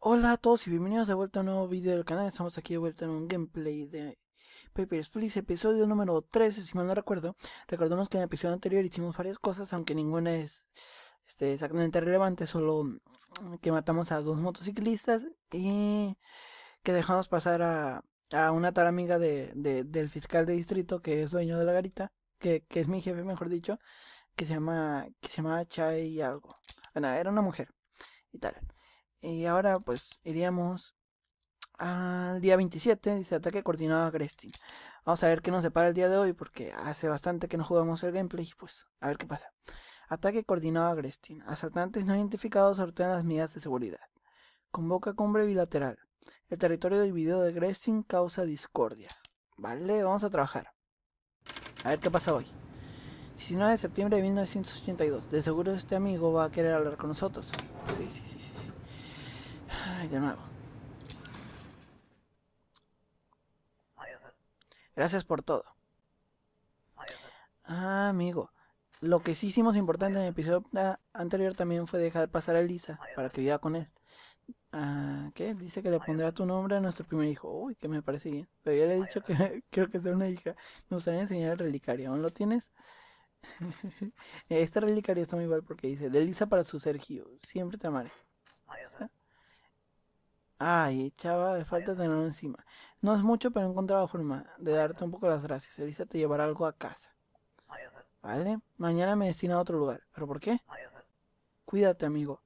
Hola a todos y bienvenidos de vuelta a un nuevo video del canal, estamos aquí de vuelta en un gameplay de Papers, Please, episodio número 13, si mal no recuerdo. Recordemos que en el episodio anterior hicimos varias cosas, aunque ninguna es este, exactamente relevante, solo que matamos a dos motociclistas y que dejamos pasar a, a una tal amiga de, del fiscal de distrito que es dueño de la garita, que, es mi jefe, mejor dicho, que se llama, que se llama Chai y algo. Bueno, era una mujer y tal. Y ahora pues iríamos al día 27, dice ataque coordinado a Grestin Vamos a ver qué nos separa el día de hoy porque hace bastante que no jugamos el gameplay, pues a ver qué pasa. Ataque coordinado a Grestin Asaltantes no identificados sortean las medidas de seguridad. Convoca cumbre bilateral. El territorio dividido de Grestin causa discordia. Vale, vamos a trabajar. A ver qué pasa hoy. 19 de septiembre de 1982. De seguro este amigo va a querer hablar con nosotros. sí, sí. sí de nuevo. Gracias por todo. Ah, amigo. Lo que sí hicimos importante en el episodio ah, anterior también fue dejar pasar a Elisa para que viva con él. Ah, ¿Qué? Dice que le pondrá tu nombre a nuestro primer hijo. Uy, que me parece bien. Pero ya le he dicho que creo que sea una hija. Me gustaría enseñar el relicario. ¿Aún lo tienes? este relicario está muy igual porque dice: De Elisa para su Sergio. Siempre te amaré. Ay, echaba de falta tenerlo encima. No es mucho, pero he encontrado forma de darte un poco las gracias. Se dice te llevará algo a casa. ¿Vale? Mañana me destino a otro lugar. ¿Pero por qué? Cuídate, amigo.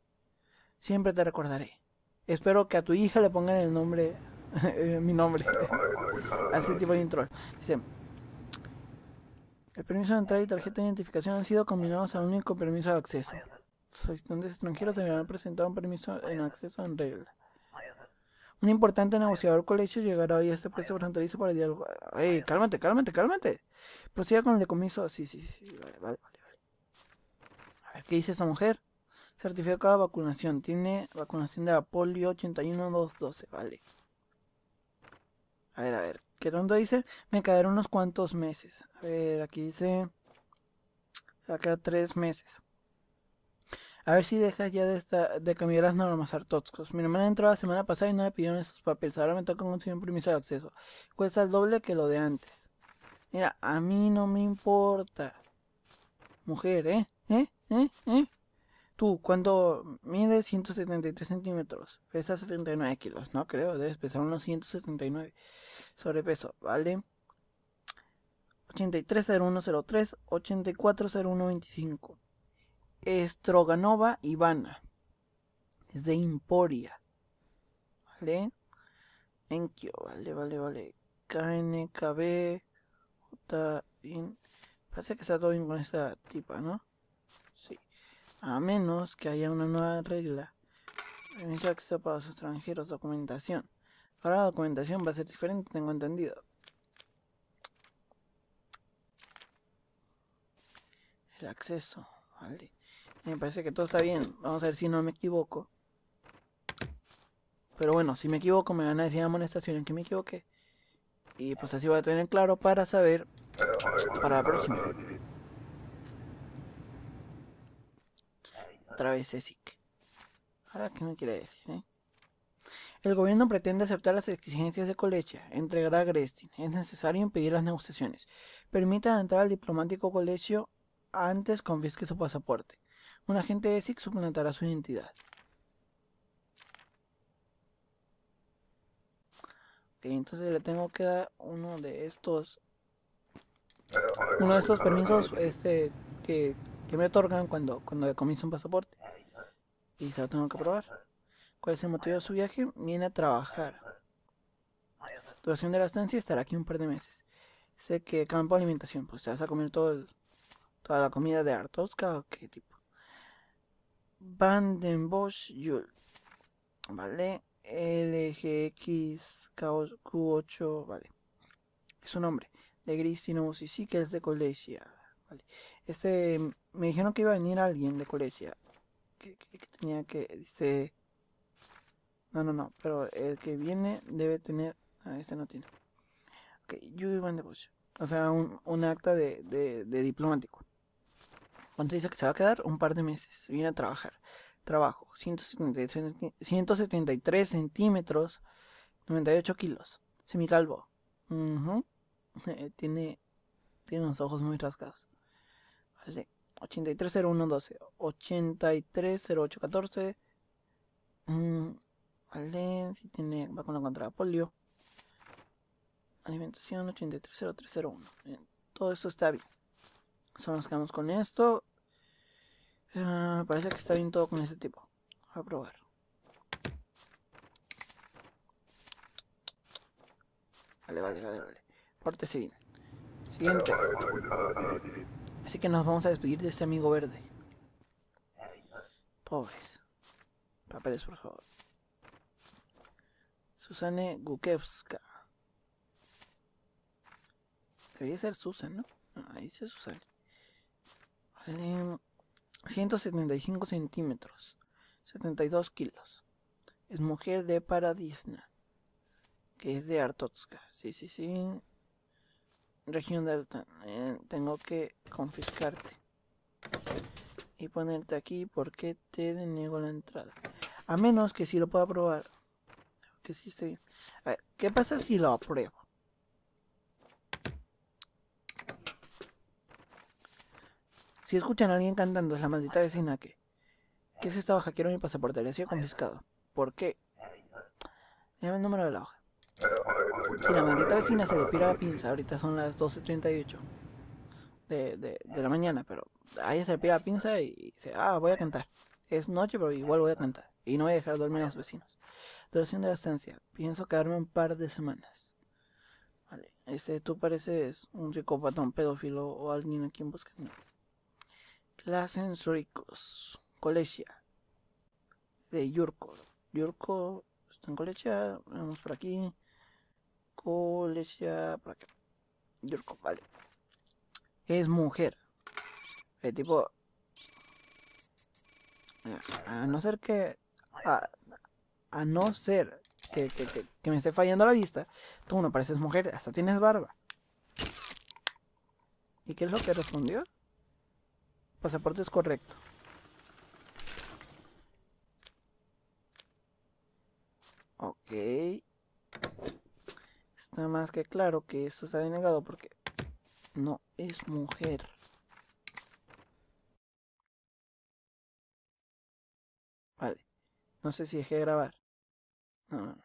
Siempre te recordaré. Espero que a tu hija le pongan el nombre... Eh, mi nombre. Así tipo de intro. Dice... El permiso de entrada y tarjeta de identificación han sido combinados a un único permiso de acceso. Los solicitantes extranjeros han presentado un permiso en acceso en regla. Un importante negociador colegio llegará hoy a este precio fronterizo para el diálogo. ¡Ey, cálmate, cálmate, cálmate! Prosiga con el decomiso. Sí, sí, sí, vale, vale, vale. A ver, ¿qué dice esa mujer? Certificado de vacunación. Tiene vacunación de la polio 81212, vale. A ver, a ver. ¿Qué tonto dice? Me quedaron unos cuantos meses. A ver, aquí dice... quedar tres meses. A ver si dejas ya de, esta, de cambiar las normas, Artoxcos. Mi hermana entró la semana pasada y no le pidieron esos papeles. Ahora me toca conseguir un permiso de acceso. Cuesta el doble que lo de antes. Mira, a mí no me importa. Mujer, ¿eh? ¿Eh? ¿Eh? ¿Eh? Tú, cuando mides 173 centímetros, pesas 79 kilos, ¿no? Creo, debes pesar unos 179. Sobrepeso, ¿vale? 830103, 840125. Stroganova Ivana. Es de Emporia. ¿Vale? Enkyo, vale, vale, vale. KNKB. J. Parece que está todo bien con esta tipa, ¿no? Sí. A menos que haya una nueva regla. Permiso acceso para los extranjeros. Documentación. Ahora la documentación va a ser diferente, tengo entendido. El acceso, vale. Me parece que todo está bien. Vamos a ver si no me equivoco. Pero bueno, si me equivoco me van a decir amonestación en que me equivoqué. Y pues así voy a tener claro para saber para la próxima. Otra vez SIC. Ahora, ¿qué me quiere decir? Eh? El gobierno pretende aceptar las exigencias de Colecha, entregará a Grestin. Es necesario impedir las negociaciones. Permita entrar al diplomático Colegio antes confisque su pasaporte un agente de SIC suplantará su identidad. Ok, entonces le tengo que dar uno de estos. Uno de estos permisos este, que, me otorgan cuando, cuando un pasaporte. Y se lo tengo que probar. ¿Cuál es el motivo de su viaje? Viene a trabajar. Duración de la estancia estará aquí un par de meses. Sé que campo alimentación, pues te vas a comer todo toda la comida de Artosca o qué tipo. Van den Bosch ¿Vale? LGX Q8, ¿vale? Es un nombre. De Gris y sí que es de Colesia. ¿Vale? Este, me dijeron que iba a venir alguien de Colesia. Que, tenía que, dice... Este, no, no, no, pero el que viene debe tener... Ah, este no tiene. Ok, Jules Van den Bosch. O sea, un, acta de diplomático. ¿Cuánto dice que se va a quedar? Un par de meses. Viene a trabajar. Trabajo. 173, centímetros. 98 kilos. Semicalvo. calvo. tiene, tiene unos ojos muy rasgados. Vale. 830112. 830814. Mm, vale. Si tiene vacuna contra polio. Alimentación 830301. Todo esto está bien. Solo nos quedamos con esto. Ah, parece que está bien todo con este tipo. Voy a probar. Vale, vale, vale, vale. Parte siguiente. Siguiente. Así que nos vamos a despedir de este amigo verde. Pobres. Papeles, por favor. Susane Gukevska. Debería ser Susan, ¿no? Ah, ahí dice Susan. Vale. 175 centímetros, 72 kilos. Es mujer de Paradisna, que es de Artotska. Sí, sí, sí. Región de Alta. Eh, tengo que confiscarte. Y ponerte aquí porque te deniego la entrada. A menos que si lo pueda probar. Que sí ¿qué pasa si lo apruebo? Si escuchan a alguien cantando, es la maldita vecina que... ¿Qué es esta hoja? Quiero mi pasaporte, le ha sido confiscado. ¿Por qué? Llama el número de la hoja. Si la maldita vecina se pira la pinza, ahorita son las 12.38 de, de, la mañana, pero Ahí se se pira la pinza y, se, dice, ah, voy a cantar. Es noche, pero igual voy a cantar. Y no voy a dejar dormir a los vecinos. Duración de la estancia. Pienso quedarme un par de semanas. Vale. Este, tú pareces un psicópata, un pedófilo o alguien a quien buscan. Las Ricos, Colegia de Yurko. Yurko está en Colegia, vamos por aquí. Colegia, por aquí Yurko, vale. Es mujer. El eh, tipo. A no ser que. A, no ser que, que, me esté fallando la vista, tú no pareces mujer, hasta tienes barba. ¿Y qué es lo que respondió? Pasaporte es correcto. Ok. Está más que claro que eso se ha denegado porque no es mujer. Vale. No sé si dejé de grabar. No, no, no.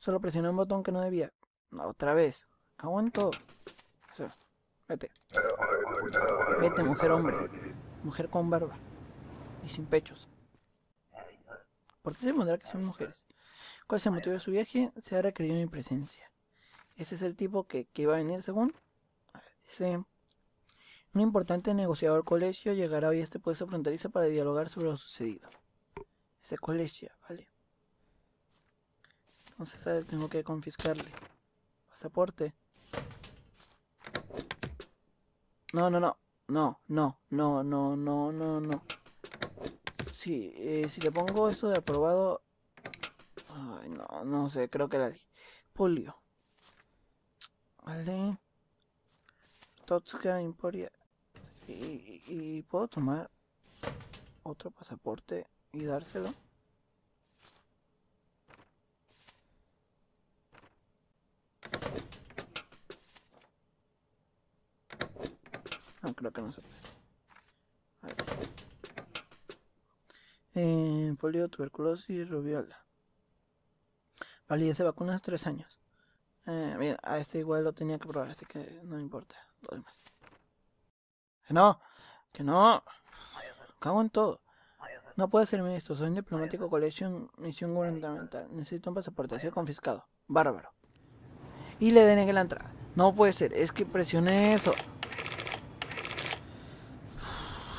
Solo presioné un botón que no debía. No, otra vez. Cago en todo. O vete. Vete, mujer hombre. Mujer con barba. Y sin pechos. ¿Por qué se pondrá que son mujeres? ¿Cuál es el motivo de su viaje? Se ha requerido mi presencia. Ese es el tipo que, que iba a venir según. dice. Un importante negociador colegio llegará hoy a este puesto fronterizo para dialogar sobre lo sucedido. Ese colegio, ¿vale? Entonces tengo que confiscarle. Pasaporte. No, no, no. No, no, no, no, no, no, no. Sí, eh, si le pongo esto de aprobado... Ay, no, no sé, creo que la... Polio. Vale. Totsuka imporia ¿Y puedo tomar otro pasaporte y dárselo? creo que no se puede. Eh, polio, tuberculosis, rubiola. Validez de vacunas, tres años. Eh, mira, a este igual lo tenía que probar, así que no importa. Que no, que no. Cago en todo. No puede ser esto, soy un diplomático colegio misión gubernamental. Necesito un pasaporte, ha sido confiscado. Bárbaro. Y le denegué la entrada. No puede ser, es que presioné eso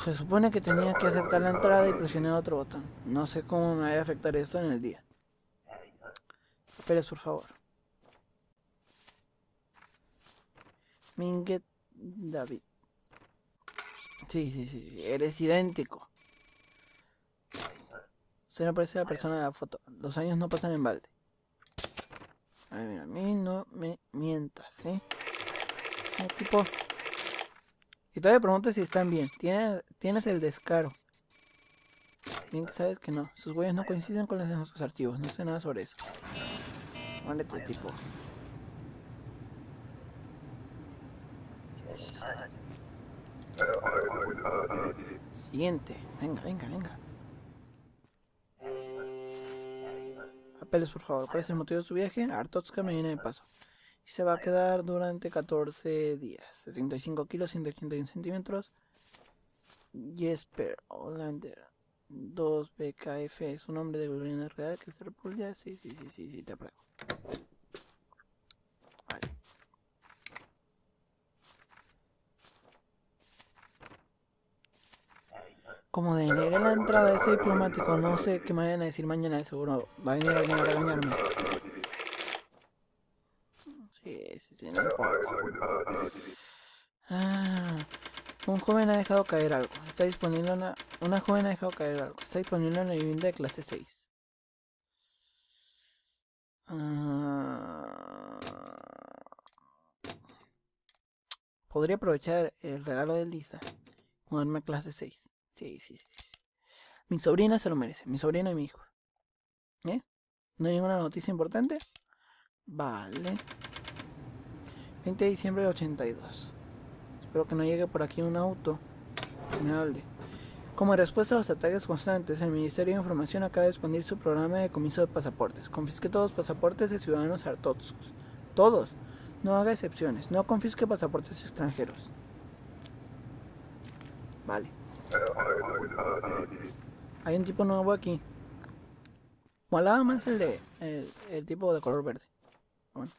se supone que tenía que aceptar la entrada y presionar otro botón. No sé cómo me va a afectar esto en el día. Espera, por favor. Minget David. Sí, sí, sí, eres idéntico. Se no parece la persona de la foto. Los años no pasan en balde. A mí no me mientas, ¿eh? Es tipo... Y todavía preguntas si están bien. Tienes, tienes el descaro. Bien que sabes que no. Sus huellas no coinciden con las de nuestros archivos. No sé nada sobre eso. Mónete, tipo. Siguiente. Venga, venga, venga. Papeles, por favor. ¿Cuál es el motivo de su viaje? Artotska me viene de paso se va a quedar durante 14 días. 75 kilos, 181 centímetros. Jesper Hollander. 2 BKF es un hombre de Gloriana Real que se repulsa. Sí, sí, sí, sí, te apruebo. Vale. Como denegue la entrada de este diplomático, no sé qué me vayan a decir mañana, seguro va a venir a regañarme. un joven ha dejado caer algo. Está disponiendo una, una joven ha dejado caer algo. Está disponiendo una vivienda de clase 6. Ah, podría aprovechar el regalo de Lisa. Mudarme a clase 6. Sí, sí, sí. Mi sobrina se lo merece. Mi sobrina y mi hijo. ¿Eh? ¿No hay ninguna noticia importante? Vale. 20 de diciembre de 82. Espero que no llegue por aquí un auto me hable. Como respuesta a los ataques constantes, el Ministerio de Información acaba de expandir su programa de comienzo de pasaportes. Confisque todos los pasaportes de ciudadanos artoxcos. Todos. No haga excepciones. No confisque pasaportes extranjeros. Vale. Hay un tipo nuevo aquí. Molaba más el de. El, tipo de color verde. Bueno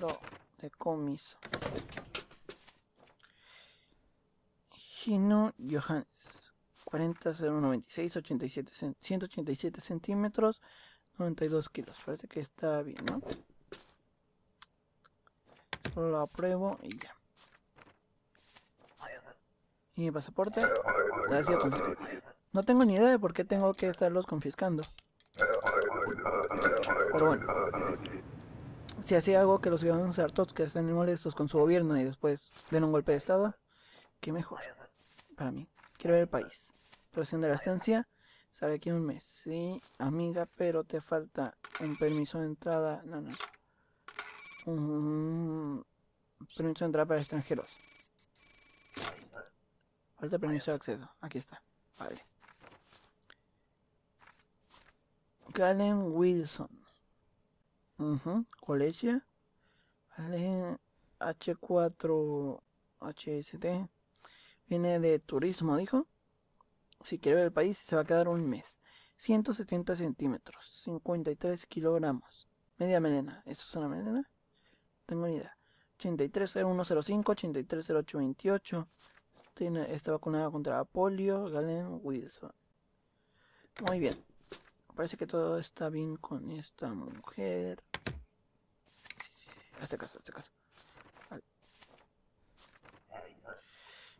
lo de comiso Gino Johannes. 40 87, 187 centímetros, 92 kilos. Parece que está bien, ¿no? Lo apruebo y ya. ¿Y mi pasaporte? Gracias, pues, no tengo ni idea de por qué tengo que estarlos confiscando si hacía algo que los ciudadanos todos que estén molestos con su gobierno y después den un golpe de estado, qué mejor para mí. Quiero ver el país. Procesión de la estancia, Sale aquí un mes. Sí, amiga, pero te falta un permiso de entrada. No, no. Un permiso de entrada para extranjeros. Falta permiso de acceso. Aquí está. Vale. Galen Wilson. Colegia. H4HST. Viene de turismo, dijo. Si quiere ver el país, se va a quedar un mes. 170 centímetros, 53 kilogramos. Media melena, ¿eso es una melena? Tengo ni idea. 830105, 830828. está vacunada contra polio, Galen Wilson. Muy bien. Parece que todo está bien con esta mujer. Sí, caso, caso.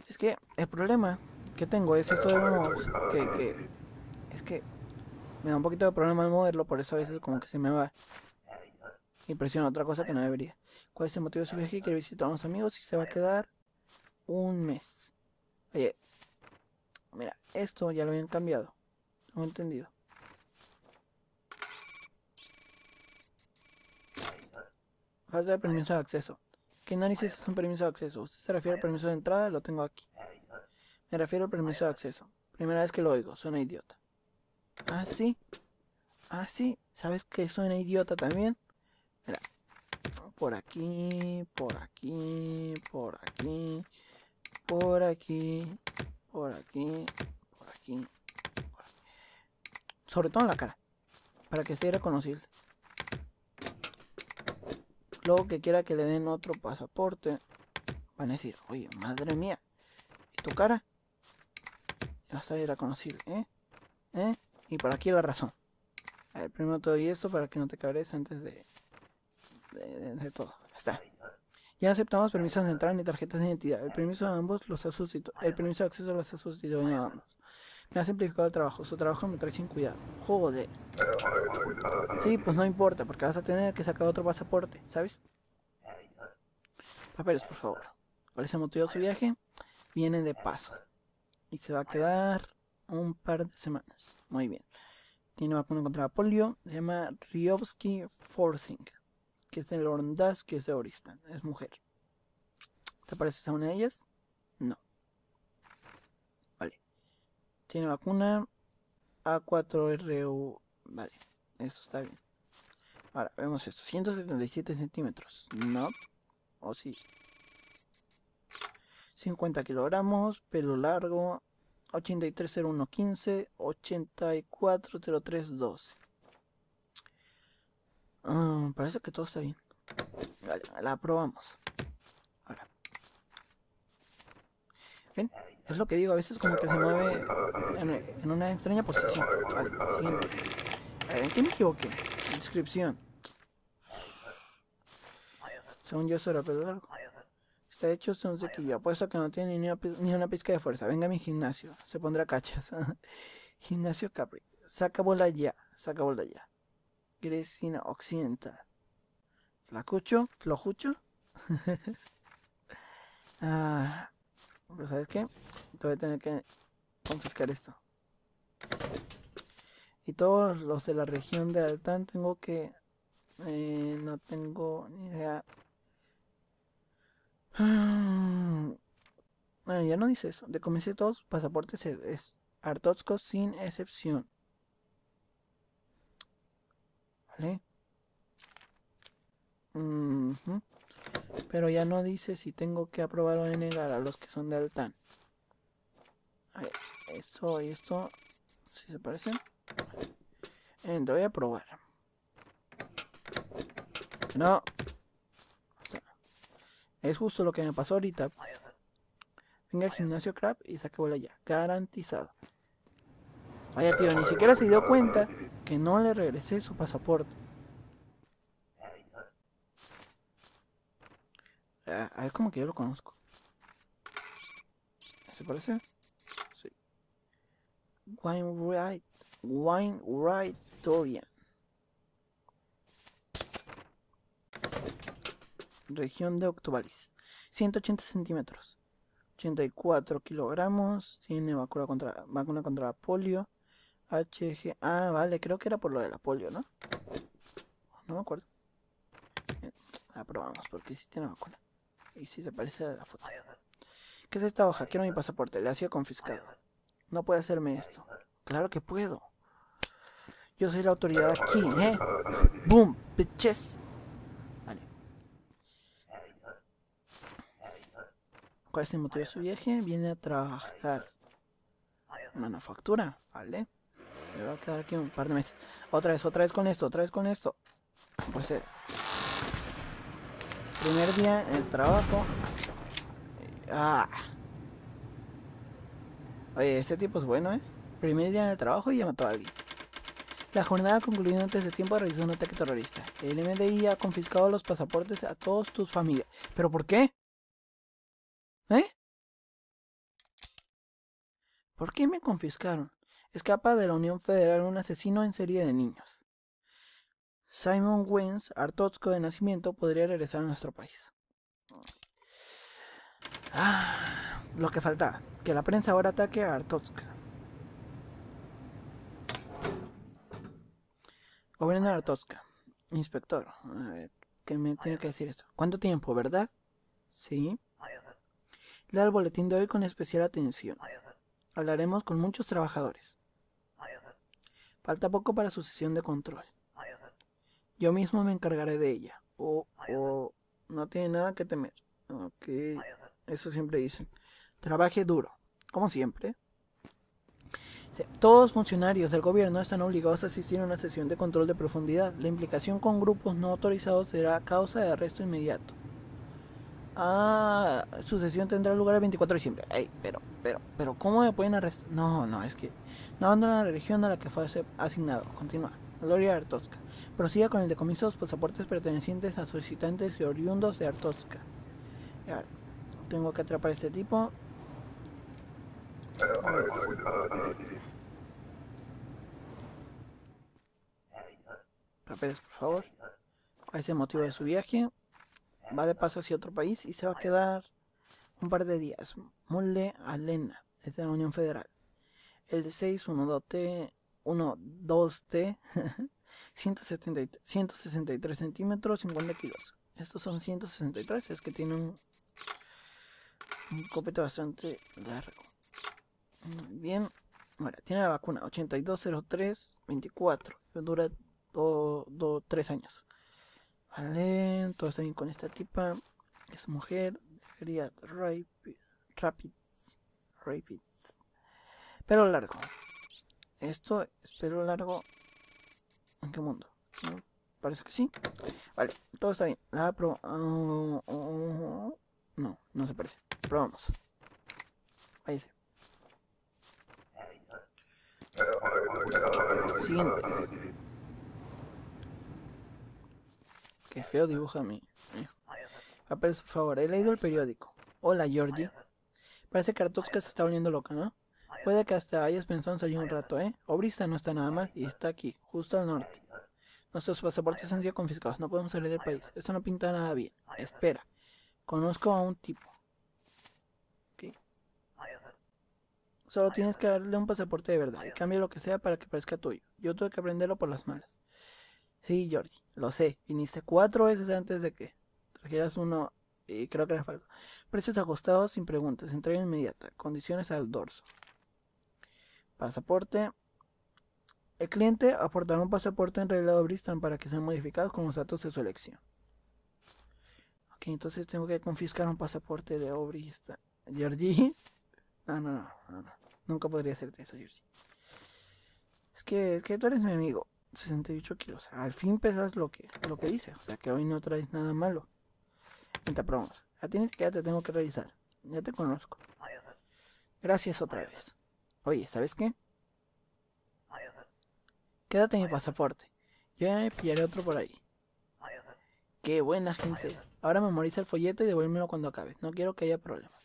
Es que el problema que tengo es esto de Que, Es que. Me da un poquito de problema al moverlo, por eso a veces como que se me va. Y otra cosa que no debería. ¿Cuál es el motivo de su viaje? Quiere visitar a unos amigos y se va a quedar un mes. Oye, mira, esto ya lo habían cambiado. No he entendido. de permiso de acceso. ¿Qué narices es un permiso de acceso? ¿Usted se refiere al permiso de entrada? Lo tengo aquí. Me refiero al permiso de acceso. Primera vez que lo oigo, suena idiota. ¿Así? Ah, ah, sí. ¿Sabes que suena idiota también? Mira. Por aquí, por aquí, por aquí, por aquí, por aquí, por aquí. Sobre todo en la cara. Para que esté reconocible. Luego que quiera que le den otro pasaporte, van a decir, oye, madre mía, ¿y tu cara? Va a estar a ¿eh? ¿Eh? Y por aquí la razón. A ver, primero te doy esto para que no te cabres antes de, de, todo. Ya está. Ya aceptamos permisos de entrada ni tarjetas de identidad. El permiso de ambos los ha El permiso de acceso los ha suscitado me ha simplificado el trabajo. Su trabajo me trae sin cuidado. Juego de. Sí, pues no importa, porque vas a tener que sacar otro pasaporte, ¿sabes? Papeles, por favor. ¿Cuál es el motivo de su viaje? Viene de paso. Y se va a quedar un par de semanas. Muy bien. Tiene vacuna contra polio. Se llama Ryovsky Forcing. Que es de Lorondas, que es de Oristan. Es mujer. ¿Te pareces a una de ellas? Tiene vacuna. A4RU. Vale, esto está bien. Ahora, vemos esto. 177 centímetros. No. O oh, sí. 50 kilogramos. Pelo largo. 830115. 840312. Ah, parece que todo está bien. Vale, la probamos. Ahora. ¿Ven? Es lo que digo, a veces como que se mueve en, una extraña posición. A ¿en qué me equivoqué? Inscripción. Según yo, será era largo. Está hecho un sequillo. Apuesto que no tiene ni una, ni una pizca de fuerza. Venga a mi gimnasio. Se pondrá cachas. gimnasio Capri. Saca bola ya. Saca bola ya. Gresina Occidental. Flacucho. Flojucho. ah, pero ¿sabes qué? Te voy a tener que confiscar esto. Y todos los de la región de Altán tengo que... Eh, no tengo ni idea. Bueno, ya no dice eso. Decomisé todos pasaportes e- es sin excepción. ¿Vale? Pero ya no dice si tengo que aprobar o denegar a los que son de Altán. A ver, esto y esto, si se parecen. Entonces eh, voy a probar. No. es justo lo que me pasó ahorita. Venga al gimnasio crap y saque bola ya. Garantizado. Vaya tío, ni siquiera se dio cuenta que no le regresé su pasaporte. A ah, es como que yo lo conozco. ¿Se parece? Sí. Wine Wine right Dorian. Región de Octobalis. 180 centímetros. 84 kilogramos. Tiene vacuna contra, vacuna contra polio. HG. Ah, vale, creo que era por lo de la polio, ¿no? No me acuerdo. Aprobamos porque sí tiene vacuna y si se parece a la foto. ¿Qué es esta hoja? Quiero mi pasaporte. Le ha sido confiscado. No puede hacerme esto. Claro que puedo. Yo soy la autoridad aquí, ¿eh? ¡Boom! ¡Bitches! Vale. ¿Cuál es el motivo de su viaje? Viene a trabajar. Manufactura, ¿vale? Me va a quedar aquí un par de meses. Otra vez, otra vez con esto, otra vez con esto. Pues eh. Primer día en el trabajo. Ah. Oye, este tipo es bueno, ¿eh? Primer día en el trabajo y ya mató a alguien. La jornada concluyó antes de tiempo realizó un ataque terrorista. El MDI ha confiscado los pasaportes a todos tus familias. ¿Pero por qué? ¿Eh? ¿Por qué me confiscaron? Escapa de la Unión Federal un asesino en serie de niños. Simon Wenz, Artotsko de nacimiento, podría regresar a nuestro país. Ah, lo que falta, que la prensa ahora ataque a Artotska. Gobernador de Artotska, inspector, eh, ¿qué me tiene que decir esto? ¿Cuánto tiempo, verdad? Sí. Lea el boletín de hoy con especial atención. Hablaremos con muchos trabajadores. Falta poco para su sesión de control. Yo mismo me encargaré de ella. O, no tiene nada que temer. Okay. Eso siempre dicen. Trabaje duro, como siempre. Todos funcionarios del gobierno están obligados a asistir a una sesión de control de profundidad. La implicación con grupos no autorizados será causa de arresto inmediato. Ah, su sesión tendrá lugar el 24 de diciembre. pero, pero, pero, ¿cómo me pueden arrestar? No, no, es que no abandona la religión a la que fue asignado. Continúa. Gloria Artoska, Prosiga con el decomiso de los pasaportes pertenecientes a solicitantes y oriundos de Artosca. tengo que atrapar a este tipo. Papeles, por favor. A ese motivo de su viaje. Va de paso hacia otro país y se va a quedar un par de días. Mulle Alena, Es de la Unión Federal. El 612 1, 2T, 163 centímetros, 50 kilos. Estos son 163, es que tiene un, un copete bastante largo. Mm, bien, bueno, tiene la vacuna 820324, dura 3 años. Vale, todo está bien con esta tipa. Es mujer, de rapid, rapid, rapid, pero largo. Esto es pelo largo. ¿En qué mundo? Parece que sí. Vale, todo está bien. La ah, pro... Ah, ah, no, no se parece. Probamos. Ahí se. Siguiente. Qué feo dibuja a mí. por favor. ¿eh? He leído el periódico. Hola, Georgie. Parece que Artoxka se está volviendo loca, ¿no? Puede que hasta hayas pensado en salir un rato, ¿eh? Obrista no está nada mal y está aquí, justo al norte. Nuestros pasaportes han sido confiscados, no podemos salir del país. Esto no pinta nada bien. Espera, conozco a un tipo. Solo tienes que darle un pasaporte de verdad y cambia lo que sea para que parezca tuyo. Yo tuve que aprenderlo por las malas. Sí, Georgie, lo sé. Viniste cuatro veces antes de que trajeras uno y creo que era falso. Precios ajustados sin preguntas, entrega inmediata, condiciones al dorso. Pasaporte. El cliente aportará un pasaporte en de Bristol para que sean modificados con los datos de su elección. Ok, entonces tengo que confiscar un pasaporte de Obristan. Georgie. Ah, no, no, no, Nunca podría hacerte eso, Georgie. Es que, es que tú eres mi amigo. 68 kilos. Al fin pesas lo que, lo que O sea que hoy no traes nada malo. probamos. A tienes que ya te tengo que revisar. Ya te conozco. Gracias otra vez. Oye, ¿sabes qué? Quédate en el pasaporte. Yo ya me pillaré otro por ahí. Qué buena gente Ahora memoriza el folleto y devuélvemelo cuando acabes. No quiero que haya problemas.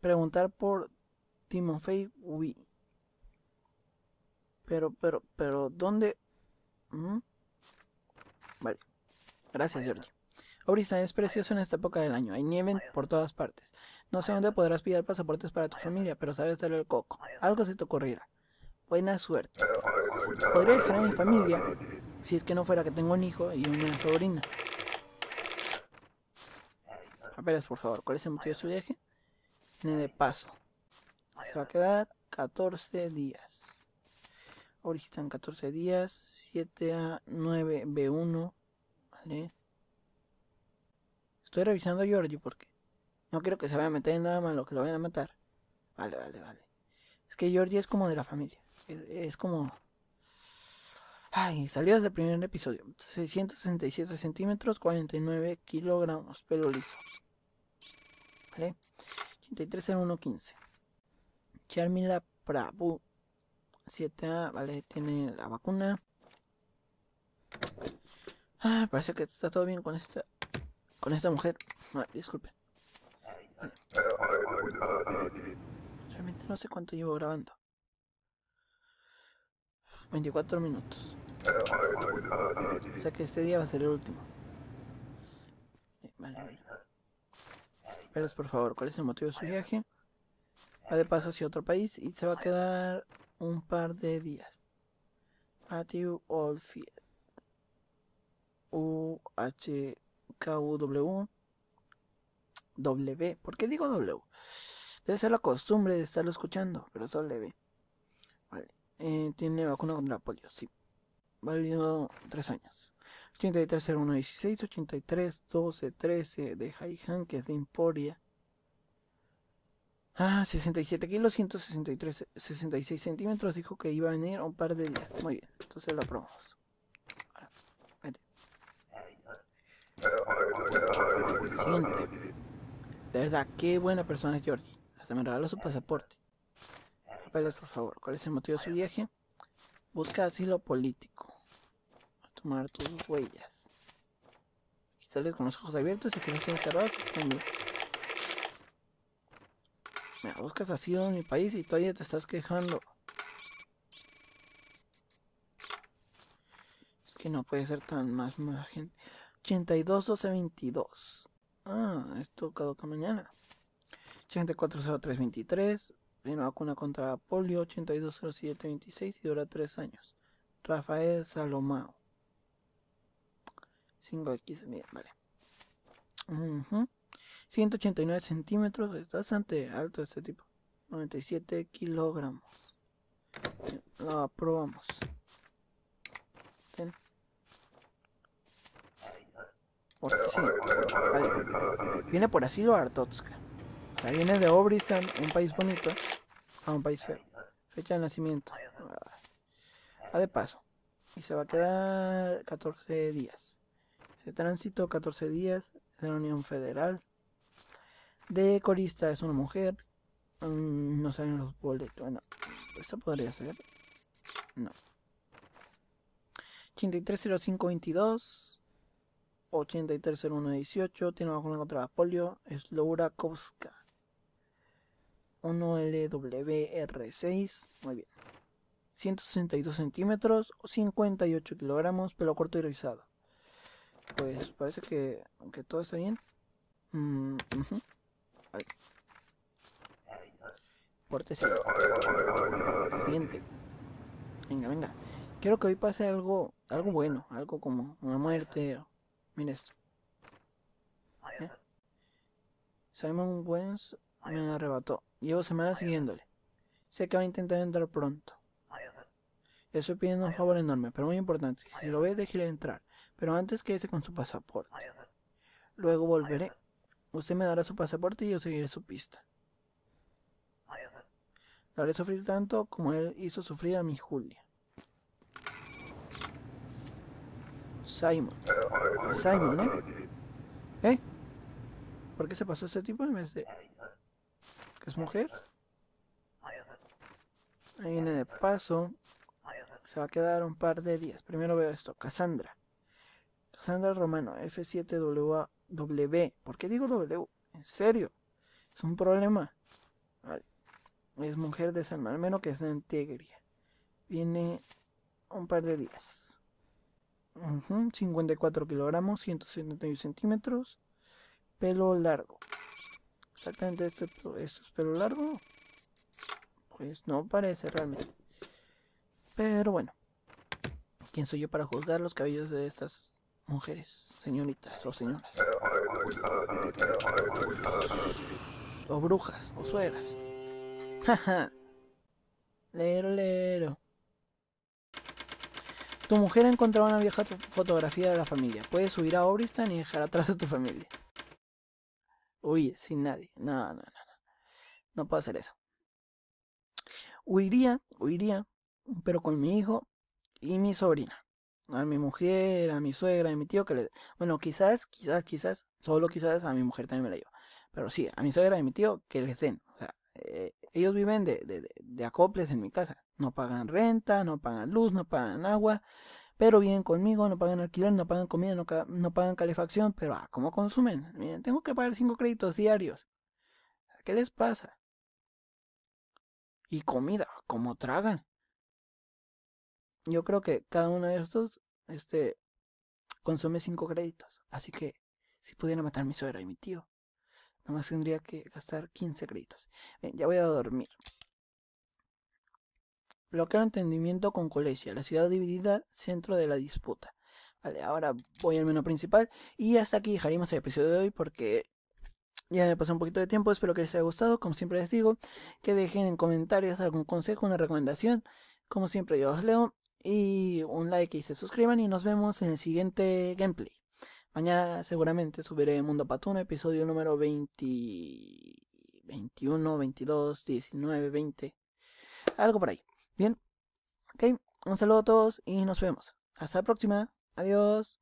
Preguntar por Timofey Wii. Pero, pero, pero, ¿dónde? ¿Mm? Vale. Gracias, George. Ahorita es precioso en esta época del año. Hay nieve por todas partes. No sé dónde podrás pedir pasaportes para tu familia, pero sabes darle el coco. Algo se te ocurrirá. Buena suerte. Podría dejar a mi familia, si es que no fuera que tengo un hijo y una sobrina. Papeles, por favor. ¿Cuál es el motivo de su viaje? Viene de paso. Se va a quedar 14 días. Ahorita están 14 días. 7 a 9 B1. ¿Vale? Estoy revisando a porque no quiero que se vaya a meter en nada malo, que lo vayan a matar. Vale, vale, vale. Es que Georgie es como de la familia. Es, como... Ay, salió desde el primer episodio. 667 centímetros, 49 kilogramos, pelo liso. ¿Vale? 83 en 1.15. Charmila Prabhu. 7A, vale, tiene la vacuna. Ah, parece que está todo bien con esta con esta mujer. disculpen. Realmente no sé cuánto llevo grabando. 24 minutos. O sea que este día va a ser el último. Eh, vale, por favor, ¿cuál es el motivo de su viaje? Va de paso hacia otro país y se va a quedar un par de días. Matthew Oldfield. U-H KUW. W. ¿Por qué digo W? Debe ser la costumbre de estarlo escuchando, pero es W. Vale. Eh, tiene vacuna contra polio, sí. valió 3 años. 83 01 16, 83 12 13 de Haihan, que es de Emporia. Ah, 67 kilos, 163, 66 centímetros. Dijo que iba a venir un par de días. Muy bien, entonces lo probamos. Siguiente. De verdad, qué buena persona es Jordi. Hasta me regaló su pasaporte. Papeles, por favor. ¿Cuál es el motivo de su viaje? Busca asilo político. A tomar tus huellas. Aquí sales con los ojos abiertos y que no estén cerrados. También. Mira, buscas asilo en mi país y todavía te estás quejando. Es que no puede ser tan más mala gente. 82 12 22. Ah, esto caduca mañana. 840323. Vino vacuna contra polio 82-07-26 y dura 3 años. Rafael Salomao. 5X, bien, vale. 189 centímetros, está bastante alto este tipo. 97 kilogramos. Lo aprobamos. sí, Viene por asilo a Artotsk. viene de Obristan, un país bonito, a un país feo. Fecha de nacimiento. A ah, de paso. Y se va a quedar 14 días. Se tránsito 14 días de la Unión Federal. De corista es una mujer. Mm, no salen los boletos. Bueno, esto podría ser. No. 830522. 830118 tiene vacuna contra la polio, es Laura Kowska. 1LWR6, muy bien. 162 centímetros, 58 kilogramos, pelo corto y rizado. Pues parece que, Aunque todo está bien. Mm, Siguiente. Venga, venga. Quiero que hoy pase algo, algo bueno, algo como una muerte Mira esto. ¿Eh? Simon Wens me arrebató. Llevo semanas siguiéndole. Sé que va a intentar entrar pronto. Estoy pidiendo un favor enorme, pero muy importante. Si lo ve, déjele entrar. Pero antes quédese con su pasaporte. Luego volveré. Usted me dará su pasaporte y yo seguiré su pista. Lo haré sufrir tanto como él hizo sufrir a mi Julia. Simon. ¿Eh? ¿Por qué se pasó ese tipo? vez de ¿Que es mujer? Ahí viene de paso. Se va a quedar un par de días. Primero veo esto. Cassandra. Cassandra Romano, F7W. ¿Por qué digo W? ¿En serio? Es un problema. Es mujer de San al menos que es de Viene un par de días. 54 kilogramos, 171 centímetros. Pelo largo. Exactamente esto este es pelo largo. Pues no parece realmente. Pero bueno. ¿Quién soy yo para juzgar los cabellos de estas mujeres, señoritas o señoras? O brujas, o suegras. Jaja. lero, lero. Tu mujer ha encontrado una vieja fotografía de la familia. Puedes subir a Obristan y dejar atrás a tu familia. Huye, sin nadie. No, no, no, no. puedo hacer eso. Huiría, huiría, pero con mi hijo y mi sobrina. A mi mujer, a mi suegra, a mi tío que le... Bueno, quizás, quizás, quizás, solo quizás a mi mujer también me la llevo. Pero sí, a mi suegra y a mi tío que les den. O sea, eh, ellos viven de acoples en mi casa. No pagan renta, no pagan luz, no pagan agua, pero vienen conmigo, no pagan alquiler, no pagan comida, no, pagan calefacción, pero ah, ¿cómo consumen? Miren, tengo que pagar 5 créditos diarios. ¿Qué les pasa? Y comida, ¿cómo tragan? Yo creo que cada uno de estos este, consume 5 créditos, así que si pudiera matar a mi suegra y mi tío, nomás tendría que gastar 15 créditos. Bien, ya voy a dormir. Bloquear entendimiento con colegia, la ciudad dividida, centro de la disputa. Vale, ahora voy al menú principal y hasta aquí dejaremos el episodio de hoy porque ya me pasó un poquito de tiempo, espero que les haya gustado, como siempre les digo, que dejen en comentarios algún consejo, una recomendación, como siempre yo os leo, y un like y se suscriban y nos vemos en el siguiente gameplay. Mañana seguramente subiré Mundo Patuno, episodio número 20, 21, 22, 19, 20, algo por ahí. Bien, ok, un saludo a todos y nos vemos. Hasta la próxima. Adiós.